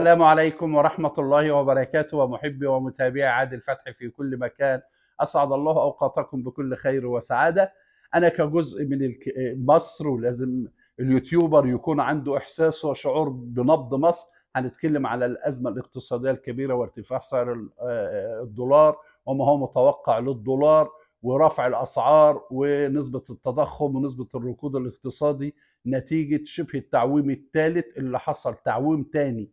السلام عليكم ورحمة الله وبركاته ومحبي ومتابعي عادل فتحي في كل مكان أسعد الله أوقاتكم بكل خير وسعادة أنا كجزء من مصر ولازم اليوتيوبر يكون عنده إحساس وشعور بنبض مصر هنتكلم على الأزمة الاقتصادية الكبيرة وارتفاع سعر آه، الدولار وما هو متوقع للدولار ورفع الأسعار ونسبة التضخم ونسبة الركود الاقتصادي نتيجة شبه التعويم الثالث اللي حصل تعويم تاني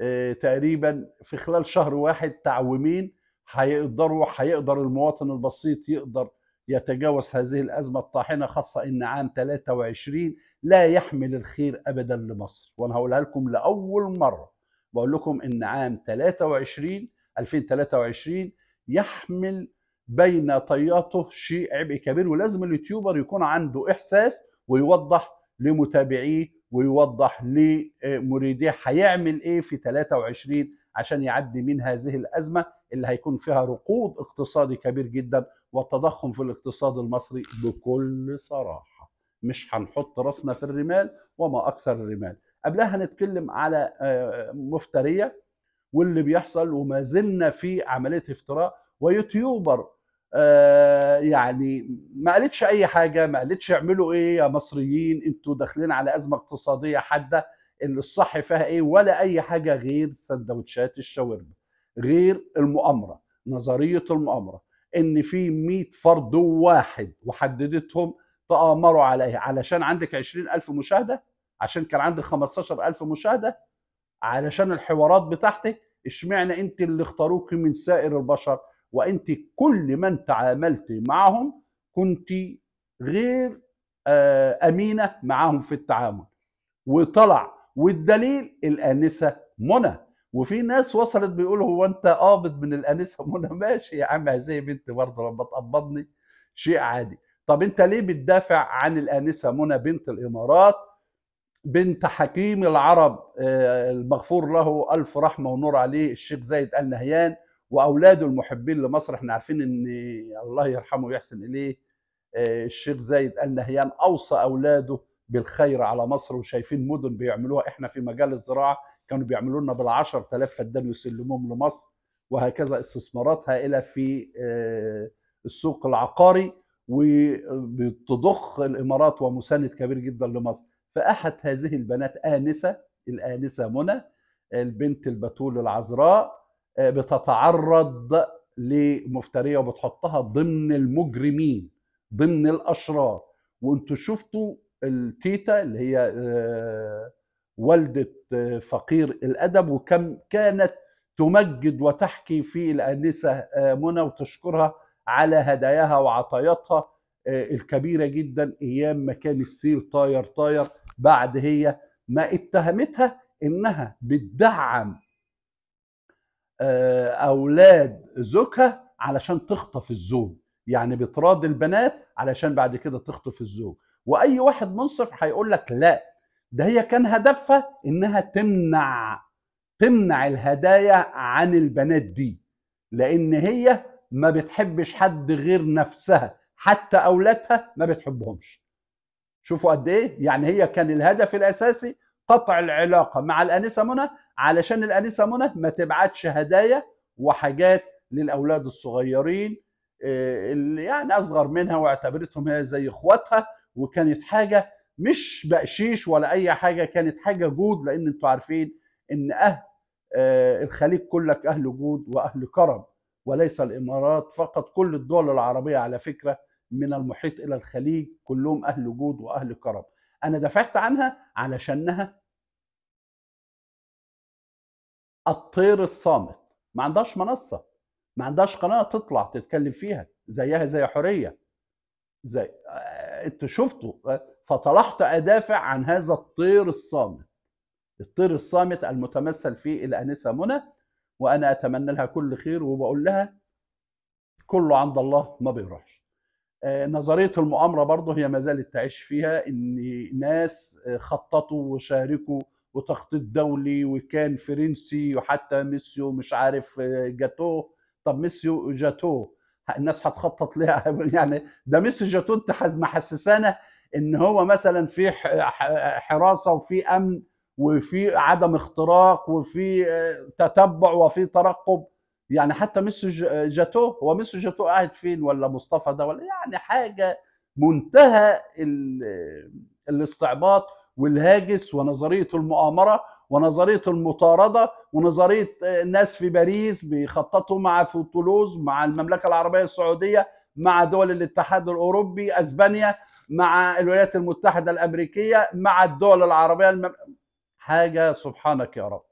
آه، تقريبا في خلال شهر واحد تعويمين هيقدروا هيقدر المواطن البسيط يقدر يتجاوز هذه الأزمة الطاحنة خاصة إن عام 23 لا يحمل الخير أبدا لمصر وأنا هقولها لكم لأول مرة بقول لكم إن عام 23 2023 يحمل بين طياته شيء عبء كبير ولازم اليوتيوبر يكون عنده إحساس ويوضح لمتابعيه ويوضح لمريديه آه، هيعمل ايه في 23 عشان يعدي من هذه الازمه اللي هيكون فيها ركود اقتصادي كبير جدا والتضخم في الاقتصاد المصري بكل صراحه مش هنحط راسنا في الرمال وما اكثر الرمال قبلها هنتكلم على آه، مفتريه واللي بيحصل وما زلنا في عمليه افتراء ويوتيوبر آه، يعني ما قالتش اي حاجه ما قالتش اعملوا ايه يا مصريين انتوا داخلين على ازمه اقتصاديه حاده اللي الصح فيها ايه ولا اي حاجه غير سندوتشات الشاورما غير المؤامره نظريه المؤامره ان في 100 فرد واحد وحددتهم تآمروا عليها علشان عندك 20000 مشاهده عشان كان عندك 15000 مشاهده علشان الحوارات بتاعتك اشمعنى انت اللي اختاروك من سائر البشر وانت كل من تعاملت معهم كنت غير آه، امينه معاهم في التعامل وطلع والدليل الانسه منى وفي ناس وصلت بيقولوا هو انت قابض من الانسه منى ماشي يا عم زي بنت برضه لما تقبضني شيء عادي طب انت ليه بتدافع عن الانسه منى بنت الامارات بنت حكيم العرب آه، المغفور له الف رحمه ونور عليه الشيخ زايد ال نهيان واولاده المحبين لمصر احنا عارفين ان الله يرحمه ويحسن اليه آه، الشيخ زايد ال نهيان اوصى اولاده بالخير على مصر وشايفين مدن بيعملوها احنا في مجال الزراعه كانوا بيعملوا لنا بال 10000 فدان يسلموهم لمصر وهكذا استثمارات هائله في آه، السوق العقاري وبتضخ الامارات ومساند كبير جدا لمصر فاحد هذه البنات انسه الانسه منى البنت البتول العذراء آه، بتتعرض لمفتريه وبتحطها ضمن المجرمين ضمن الاشرار وانتوا شفتوا التيتا اللي هي آه، والده آه، فقير الادب وكم كانت تمجد وتحكي في الانسه منى وتشكرها على هداياها وعطاياتها الكبيره جدا ايام ما كان السير طاير طاير بعد هي ما اتهمتها انها بتدعم آه، اولاد زوجها علشان تخطف الزوج يعني بتراضي البنات علشان بعد كده تخطف الزوج واي واحد منصف هيقول لك لا ده هي كان هدفها انها تمنع تمنع الهدايا عن البنات دي لان هي ما بتحبش حد غير نفسها حتى اولادها ما بتحبهمش شوفوا قد ايه يعني هي كان الهدف الاساسي قطع العلاقه مع الانسه منى علشان الانسه منى ما تبعتش هدايا وحاجات للاولاد الصغيرين آه، اللي يعني اصغر منها واعتبرتهم هي زي اخواتها وكانت حاجه مش بقشيش ولا اي حاجه كانت حاجه جود لان انتوا عارفين ان اهل آه، الخليج كلك اهل جود واهل كرم وليس الامارات فقط كل الدول العربيه على فكره من المحيط الى الخليج كلهم اهل جود واهل كرم انا دافعت عنها علشانها الطير الصامت ما عندهاش منصه ما عندهاش قناه تطلع تتكلم فيها زيها زي حوريه زي آه، انتوا شفتوا آه، فطلحت ادافع عن هذا الطير الصامت الطير الصامت المتمثل في الانسه منى وانا اتمنى لها كل خير وبقول لها كله عند الله ما بيروحش آه، نظريه المؤامره برضه هي ما زالت تعيش فيها ان ناس خططوا وشاركوا وتخطيط دولي وكان فرنسي وحتى ميسيو مش عارف آه، جاتو طب ميسيو جاتو الناس هتخطط لها يعني ده ميسيو جاتو انت محسسانا ان هو مثلا في حراسه وفي امن وفي عدم اختراق وفي آه، تتبع وفي ترقب يعني حتى ميسيو آه، جاتو هو ميسيو جاتو قاعد فين ولا مصطفى ده ولا يعني حاجه منتهى الاستعباط والهاجس ونظريه المؤامره ونظريه المطارده ونظريه آه، ناس في باريس بيخططوا مع في طولوز مع المملكه العربيه السعوديه مع دول الاتحاد الاوروبي اسبانيا مع الولايات المتحده الامريكيه مع الدول العربيه المم... حاجه سبحانك يا رب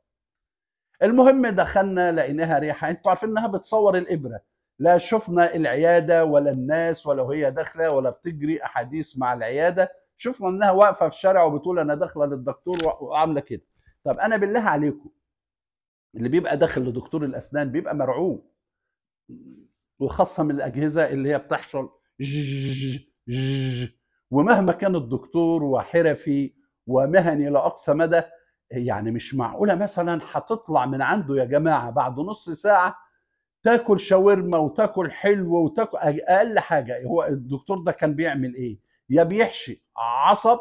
المهم دخلنا لقيناها ريحه انتوا عارفين انها بتصور الابره لا شفنا العياده ولا الناس ولا هي داخله ولا بتجري احاديث مع العياده شوفوا انها واقفه في الشارع وبتقول انا داخله للدكتور وعامله كده طب انا بالله عليكم اللي بيبقى داخل لدكتور الاسنان بيبقى مرعوب وخاصه من الاجهزه اللي هي بتحصل ومهما كان الدكتور وحرفي ومهني الى اقصى مدى يعني مش معقوله مثلا هتطلع من عنده يا جماعه بعد نص ساعه تاكل شاورما وتاكل حلو وتاكل اقل حاجه هو الدكتور ده كان بيعمل ايه؟ يا بيحشي عصب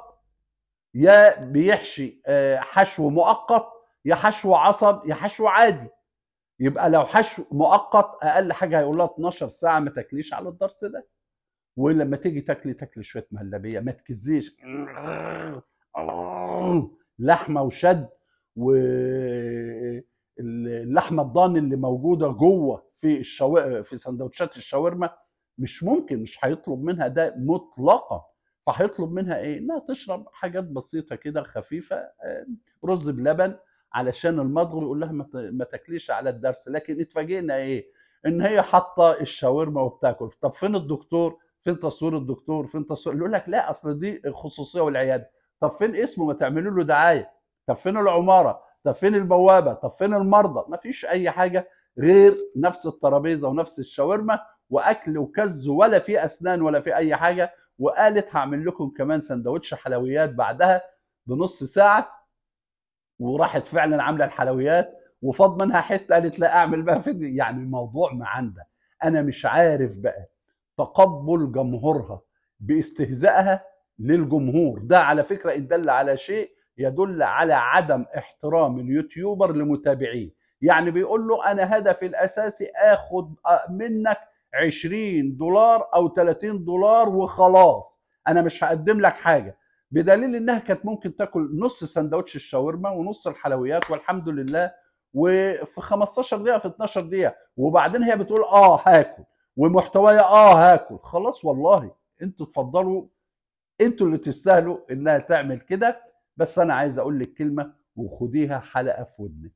يا بيحشي آه، حشو مؤقت يا حشو عصب يا حشو عادي يبقى لو حشو مؤقت اقل حاجه هيقول لها 12 ساعه ما تاكليش على الضرس ده ولما تيجي تاكلي تاكلي شويه مهلبيه ما تكزيش لحمه وشد واللحمه الضان اللي موجوده جوه في الشو... في سندوتشات الشاورما مش ممكن مش هيطلب منها ده مطلقا فهيطلب منها ايه؟ انها تشرب حاجات بسيطه كده خفيفه آه، رز بلبن علشان المضغ يقول لها ما تاكليش على الدرس لكن اتفاجئنا ايه؟ ان هي حاطه الشاورما وبتاكل طب فين الدكتور؟ فين تصوير الدكتور؟ فين تصوير؟ يقول لك لا اصل دي الخصوصيه والعياده طب فين اسمه ما تعملوا له دعايه؟ طب فين العماره؟ طب فين البوابه؟ طب فين المرضى؟ ما فيش اي حاجه غير نفس الترابيزه ونفس الشاورما واكل وكز ولا في اسنان ولا في اي حاجه وقالت هعمل لكم كمان سندوتش حلويات بعدها بنص ساعه وراحت فعلا عامله الحلويات وفض منها حته قالت لا اعمل بقى فيديو يعني الموضوع ما عنده انا مش عارف بقى تقبل جمهورها باستهزائها للجمهور ده على فكره يدل على شيء يدل على عدم احترام اليوتيوبر لمتابعيه يعني بيقول له انا هدفي الاساسي اخد منك 20 دولار او 30 دولار وخلاص انا مش هقدم لك حاجه بدليل انها كانت ممكن تاكل نص سندوتش الشاورما ونص الحلويات والحمد لله وفي 15 دقيقه في 12 دقيقه وبعدين هي بتقول اه هاكل ومحتوايا اه هاكل خلاص والله انتوا تفضلوا انتوا اللي تستاهلوا انها تعمل كده بس انا عايز اقول لك كلمه وخديها حلقه في ودنك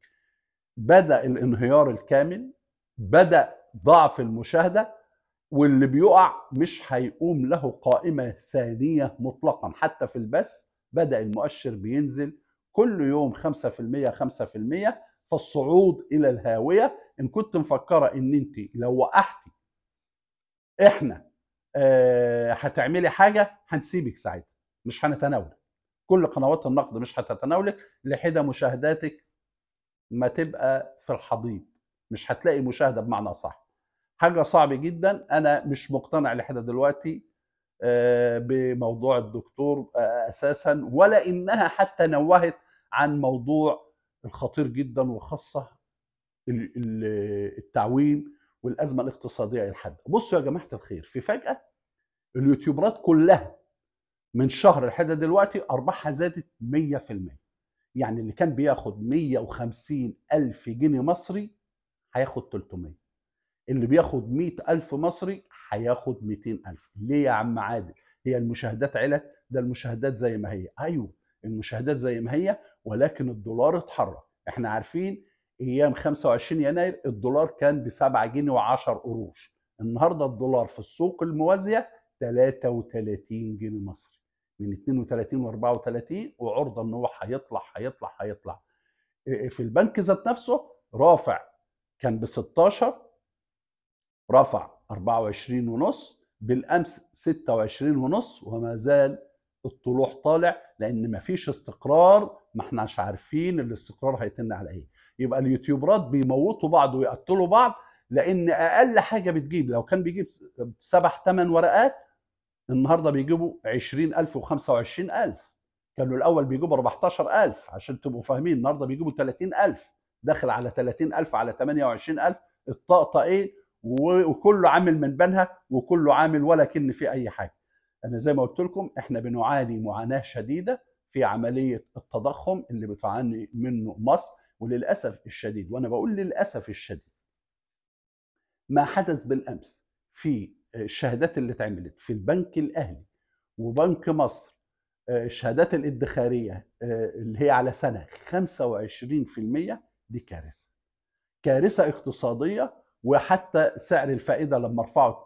بدا الانهيار الكامل بدا ضعف المشاهده واللي بيقع مش هيقوم له قائمه ثانيه مطلقا حتى في البث بدا المؤشر بينزل كل يوم 5% 5% فالصعود الى الهاويه ان كنت مفكره ان انت لو وقعتي احنا آه هتعملي حاجه هنسيبك ساعتها مش هنتناولك كل قنوات النقد مش هتتناولك لحد مشاهداتك ما تبقى في الحضيض مش هتلاقي مشاهده بمعنى صح حاجه صعبه جدا انا مش مقتنع لحد دلوقتي آه، بموضوع الدكتور آه، اساسا ولا انها حتى نوهت عن موضوع الخطير جدا وخاصه التعويم والازمه الاقتصاديه الحاده بصوا يا جماعه الخير في فجاه اليوتيوبرات كلها من شهر لحد دلوقتي ارباحها زادت 100% يعني اللي كان بياخد 150 الف جنيه مصري هياخد 300 اللي بياخد 100000 مصري هياخد 200000 ليه يا عم عادل هي المشاهدات علت ده المشاهدات زي ما هي ايوه المشاهدات زي ما هي ولكن الدولار اتحرك احنا عارفين ايام 25 يناير الدولار كان ب 7 جنيه و10 قروش النهارده الدولار في السوق الموازيه 33 جنيه مصري من 32 و34 وعرضه ان هو هيطلع هيطلع هيطلع إيه، إيه، في البنك ذات نفسه رافع كان ب 16 رفع 24 ونص بالامس 26 ونص وما زال الطلوع طالع لان مفيش استقرار ما احناش عارفين الاستقرار هيتم على ايه يبقى اليوتيوبرات بيموتوا بعض ويقتلوا بعض لان اقل حاجه بتجيب لو كان بيجيب سبع ثمان ورقات النهارده بيجيبوا 20000 و25000 كانوا الاول بيجيبوا 14000 عشان تبقوا فاهمين النهارده بيجيبوا 30000 داخل على 30000 على 28000 الطاقه ايه وكله عامل من بالها وكله عامل ولا كن في اي حاجه انا زي ما قلت لكم احنا بنعاني معاناه شديده في عمليه التضخم اللي بتعاني منه مصر وللاسف الشديد وانا بقول للاسف الشديد ما حدث بالامس في الشهادات اللي اتعملت في البنك الاهلي وبنك مصر الشهادات الادخاريه اللي هي على سنه 25% دي كارثه كارثه اقتصاديه وحتى سعر الفائده لما ارفعه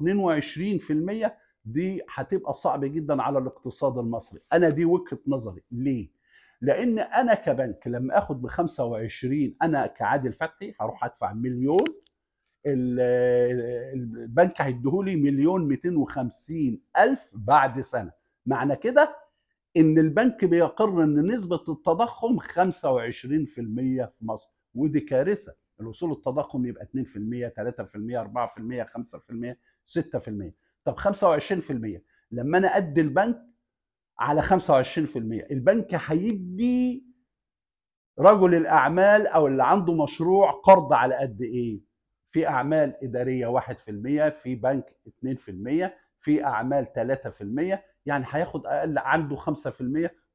22% دي هتبقى صعبه جدا على الاقتصاد المصري انا دي وجهه نظري ليه لان انا كبنك لما اخد ب 25 انا كعادل فتحي هروح ادفع مليون البنك هيديهولي مليون 250 الف بعد سنه معنى كده ان البنك بيقر ان نسبه التضخم 25% في مصر ودي كارثه الاصول التضخم يبقى 2% 3% 4% 5% 6% طب 25% لما انا ادي البنك على 25% البنك هيدي رجل الاعمال او اللي عنده مشروع قرض على قد ايه في اعمال اداريه 1% في بنك 2% في اعمال 3% يعني هياخد اقل عنده 5%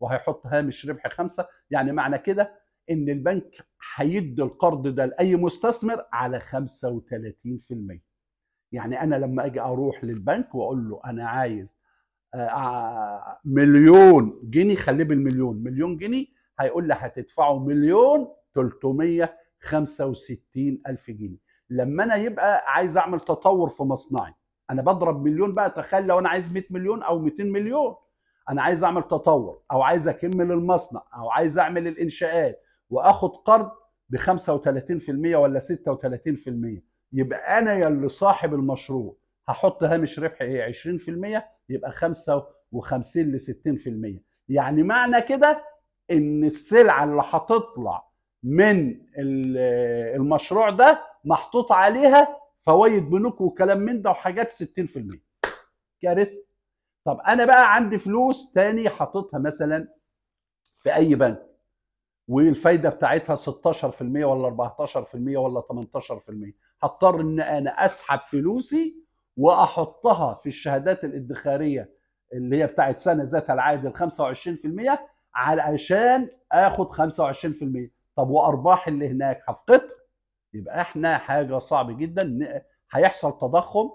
وهيحط هامش ربح 5 يعني معنى كده ان البنك هيدي القرض ده لاي مستثمر على 35% يعني انا لما اجي اروح للبنك واقول له انا عايز آه، آه، مليون جنيه خليه بالمليون مليون جنيه هيقول لي هتدفعوا مليون 365 الف جنيه لما انا يبقى عايز اعمل تطور في مصنعي انا بضرب مليون بقى تخيل لو انا عايز 100 مليون او 200 مليون انا عايز اعمل تطور او عايز اكمل المصنع او عايز اعمل الانشاءات واخد قرض ب 35% ولا 36% يبقى انا يا اللي صاحب المشروع هحط هامش ربح ايه 20% يبقى 55 ل 60% يعني معنى كده ان السلعه اللي هتطلع من المشروع ده محطوط عليها فوائد بنوك وكلام من ده وحاجات 60% كارثه طب انا بقى عندي فلوس تاني حاططها مثلا في اي بنك والفايده بتاعتها 16% ولا 14% ولا 18% هضطر ان انا اسحب فلوسي واحطها في الشهادات الادخاريه اللي هي بتاعت سنه ذات العائد ال 25% علشان اخد 25% طب وارباح اللي هناك هفقدها يبقى احنا حاجه صعب جدا هيحصل تضخم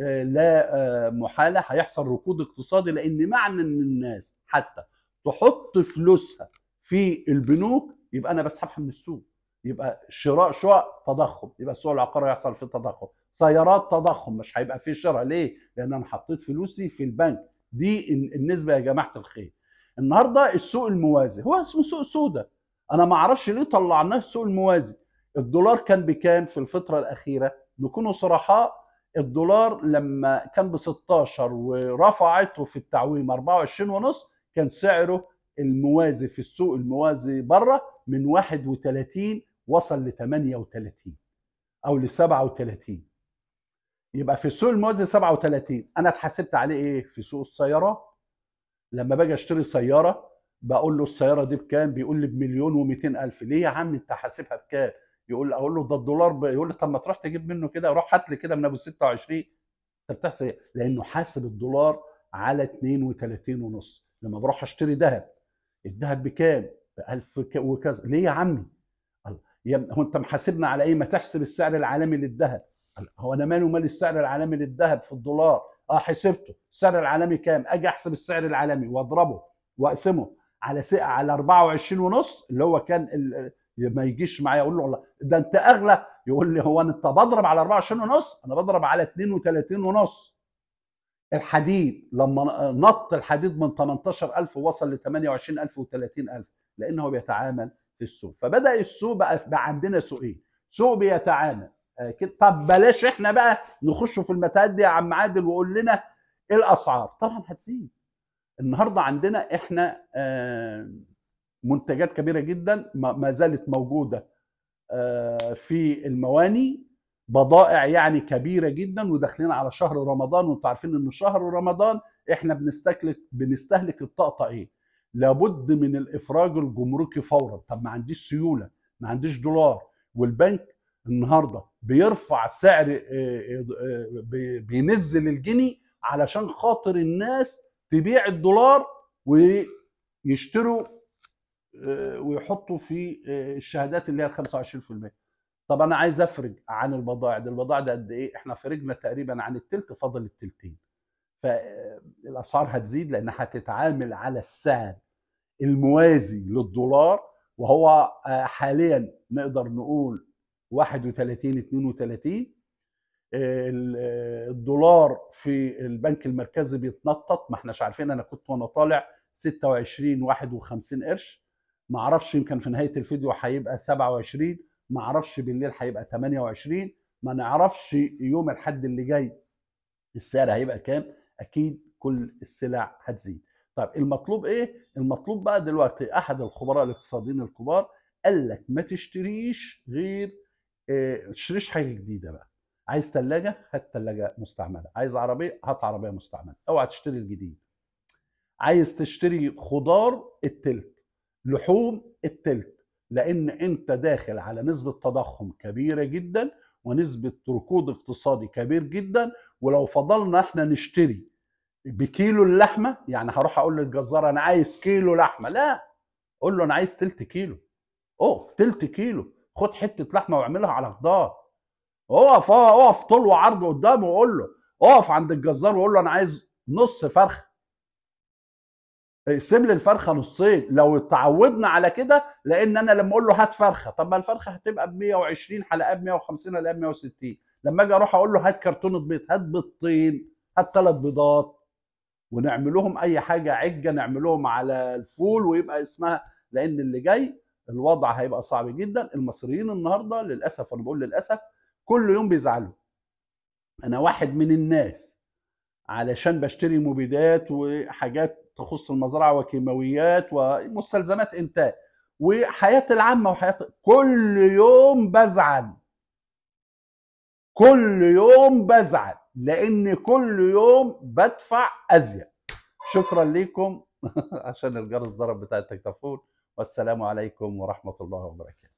آه، لا آه، محاله هيحصل ركود اقتصادي لان معنى ان الناس حتى تحط فلوسها في البنوك يبقى انا بسحبها من السوق يبقى شراء شقق تضخم يبقى السوق العقاري هيحصل فيه تضخم سيارات تضخم مش هيبقى فيه شراء ليه لان انا حطيت فلوسي في البنك دي النسبه يا جماعه الخير النهارده السوق الموازي هو اسمه سوق سودا انا ما اعرفش ليه طلعناه السوق الموازي الدولار كان بكام في الفتره الاخيره نكونوا صرحاء الدولار لما كان ب 16 ورفعته في التعويم 24 ونص كان سعره الموازي في السوق الموازي بره من 31 وصل ل 38 او ل 37 يبقى في السوق الموازي 37 انا اتحاسبت عليه ايه في سوق السيارات لما باجي اشتري سياره بقول له السياره دي بكام بيقول لي بمليون و200 الف ليه يا عم انت حاسبها بكام يقول اقول له ده الدولار يقول لي طب ما تروح تجيب منه كده روح هات لي كده من ابو 26 انت بتحسب لانه حاسب الدولار على 32 ونص لما بروح اشتري ذهب الذهب بكام؟ ب 1000 وكذا ليه يا عمي؟ هو انت محاسبنا على ايه؟ ما تحسب السعر العالمي للذهب هو انا مالي ومال السعر العالمي للذهب في الدولار اه حسبته السعر العالمي كام؟ اجي احسب السعر العالمي واضربه واقسمه على سئة على 24 ونص اللي هو كان ما يجيش معايا اقول له والله ده انت اغلى يقول لي هو انت بضرب على 24 ونص انا بضرب على 32 ونص الحديد لما نط الحديد من 18000 وصل ل 28000 و 30000 لانه بيتعامل في السوق فبدا السوق بقى, بقى عندنا سوقين إيه؟ سوق بيتعامل آه، طب بلاش احنا بقى نخش في المتاهات دي يا عم عادل وقول لنا ايه الاسعار طبعا هتزيد النهارده عندنا احنا آه، منتجات كبيره جدا ما زالت موجوده آه، في المواني بضائع يعني كبيره جدا وداخلين على شهر رمضان وانتم عارفين ان شهر رمضان احنا بنستهلك بنستهلك الطاقه ايه؟ لابد من الافراج الجمركي فورا، طب ما عنديش سيوله، ما عنديش دولار، والبنك النهارده بيرفع سعر آه، آه، آه، بينزل الجنيه علشان خاطر الناس تبيع الدولار ويشتروا ويحطوا في الشهادات اللي هي ال 25%. طب انا عايز افرج عن البضائع دي البضائع دي قد ايه احنا فرجنا تقريبا عن التلت فاضل التلتين فالاسعار هتزيد لان هتتعامل على السعر الموازي للدولار وهو آه، حاليا نقدر نقول 31 32 الدولار في البنك المركزي بيتنطط ما احناش عارفين انا كنت وانا طالع 26 51 قرش ما اعرفش يمكن في نهايه الفيديو هيبقى 27 ما اعرفش بالليل هيبقى 28 ما نعرفش يوم الحد اللي جاي السعر هيبقى كام اكيد كل السلع هتزيد طيب المطلوب ايه المطلوب بقى دلوقتي احد الخبراء الاقتصاديين الكبار قال لك ما تشتريش غير ما آه، تشتريش حاجه جديده بقى عايز ثلاجه هات ثلاجه مستعمله عايز عربيه هات عربيه مستعمله اوعى تشتري الجديد عايز تشتري خضار التلت لحوم التلت لان انت داخل على نسبه تضخم كبيره جدا ونسبه ركود اقتصادي كبير جدا ولو فضلنا احنا نشتري بكيلو اللحمه يعني هروح اقول للجزار انا عايز كيلو لحمه لا قول له انا عايز تلت كيلو او تلت كيلو خد حته لحمه واعملها على خضار اقف اقف طول وعرض قدامه وقول له اقف عند الجزار وقول له انا عايز نص فرخه سيب لي الفرخه نصين لو اتعودنا على كده لان انا لما اقول له هات فرخه طب ما الفرخه هتبقى ب 120 حلقات ب 150 حلقات ب 160 لما اجي اروح اقول له هات كرتونه بيض هات بيضتين هات ثلاث بيضات ونعملهم اي حاجه عجه نعملهم على الفول ويبقى اسمها لان اللي جاي الوضع هيبقى صعب جدا المصريين النهارده للاسف انا بقول للاسف كل يوم بيزعلوا انا واحد من الناس علشان بشتري مبيدات وحاجات تخص المزرعه وكيماويات ومستلزمات انتاج وحياه العامه وحياه كل يوم بزعل كل يوم بزعل لان كل يوم بدفع ازيد شكرا ليكم عشان الجرس ضرب بتاع التكتفون والسلام عليكم ورحمه الله وبركاته